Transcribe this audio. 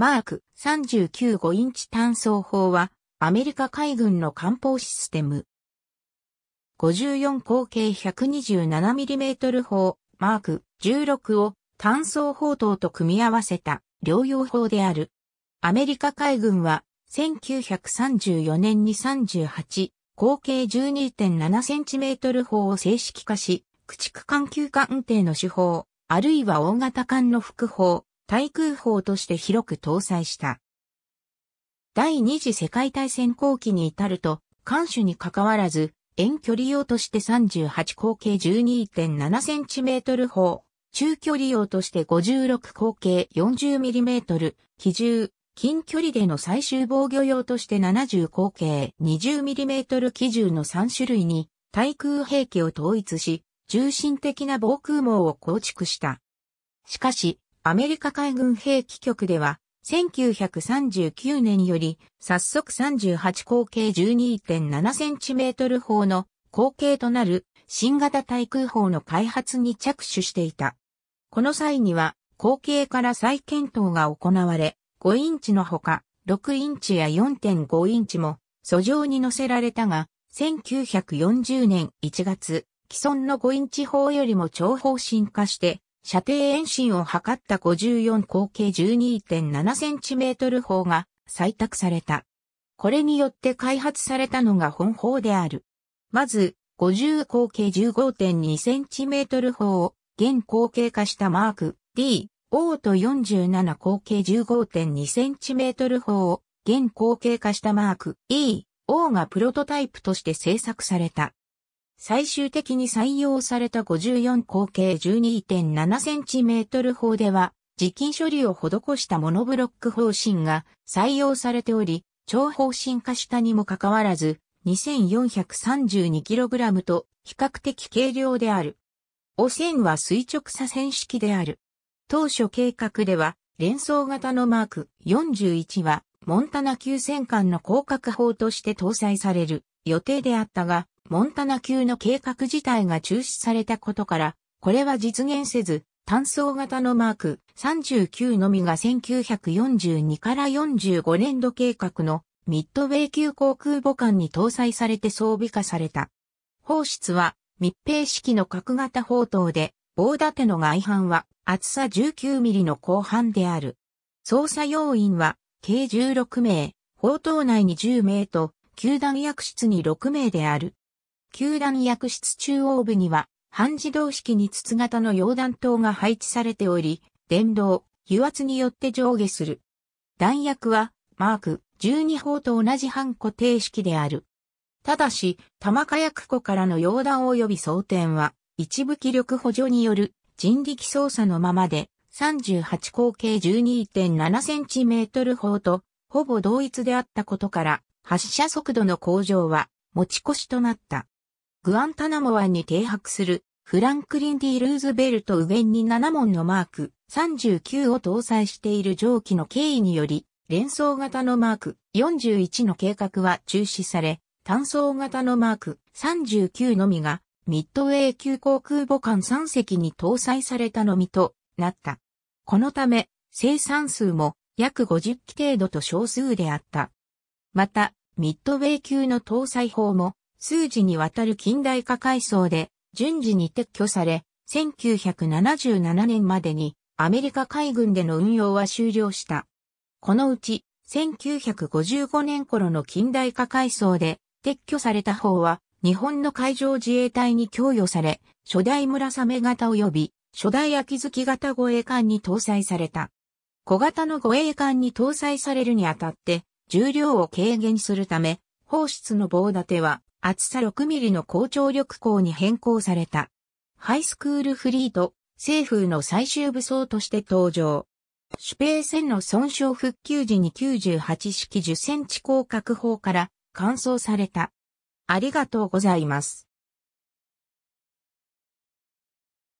マーク39 5インチ単装砲は、アメリカ海軍の艦砲システム。54口径 127mm 砲、マーク16を単装砲塔と組み合わせた療養砲である。アメリカ海軍は、1934年に38、口径 12.7cm 砲を正式化し、駆逐艦級艦艇の手法、あるいは大型艦の副砲、対空砲として広く搭載した。第二次世界大戦後期に至ると、艦首に関わらず、遠距離用として38口径1 2 7トル砲、中距離用として56口径4 0トル、機銃、近距離での最終防御用として70口径2 0トル機銃の3種類に対空兵器を統一し、重心的な防空網を構築した。しかし、アメリカ海軍兵器局では、1939年より、早速38口径1 2 7センチメートル砲の後継となる新型対空砲の開発に着手していた。この際には、後継から再検討が行われ、5インチのほか、6インチや4.5インチも、素状に乗せられたが、1940年1月、既存の5インチ砲よりも長方進化して、射程延伸を測った54口径 12.7cm 砲が採択された。これによって開発されたのが本砲である。まず、50口径 15.2cm 砲を現口径化したマーク D、O と47口径 15.2cm 砲を現口径化したマーク E、O がプロトタイプとして製作された。最終的に採用された54口径 12.7cm 砲では、磁金処理を施したモノブロック方針が採用されており、超方針化したにもかかわらず、2432kg と比較的軽量である。汚染は垂直左線式である。当初計画では、連想型のマーク41は、モンタナ0戦艦の広角砲として搭載される。予定であったが、モンタナ級の計画自体が中止されたことから、これは実現せず、単層型のマーク39のみが1942から45年度計画のミッドウェイ級航空母艦に搭載されて装備化された。砲室は密閉式の角型砲塔で、棒立ての外反は厚さ19ミリの後半である。操作要員は計16名、砲塔内に10名と球団役室に6名である。球団役室中央部には、半自動式に筒型の溶断灯が配置されており、電動、油圧によって上下する。弾薬は、マーク12砲と同じ半固定式である。ただし、玉火薬庫からの溶断及び装填は、一部気力補助による人力操作のままで、38口径 12.7cm 砲と、ほぼ同一であったことから、発射速度の向上は持ち越しとなった。グアンタナモ湾に停泊するフランクリン・ディ・ルーズベルト上に7門のマーク39を搭載している蒸気の経緯により、連装型のマーク41の計画は中止され、単装型のマーク39のみがミッドウェー級航空母艦3隻に搭載されたのみとなった。このため生産数も約50機程度と少数であった。また、ミッドウェイ級の搭載砲も、数時にわたる近代化改装で、順次に撤去され、1977年までにアメリカ海軍での運用は終了した。このうち、1955年頃の近代化改装で撤去された砲は、日本の海上自衛隊に供与され、初代村雨型及び初代秋月型護衛艦に搭載された。小型の護衛艦に搭載されるにあたって、重量を軽減するため、放出の棒立ては厚さ6ミリの高張力鋼に変更された。ハイスクールフリート、西風の最終武装として登場。主兵線の損傷復旧時に98式10センチ広角砲から乾燥された。ありがとうございます。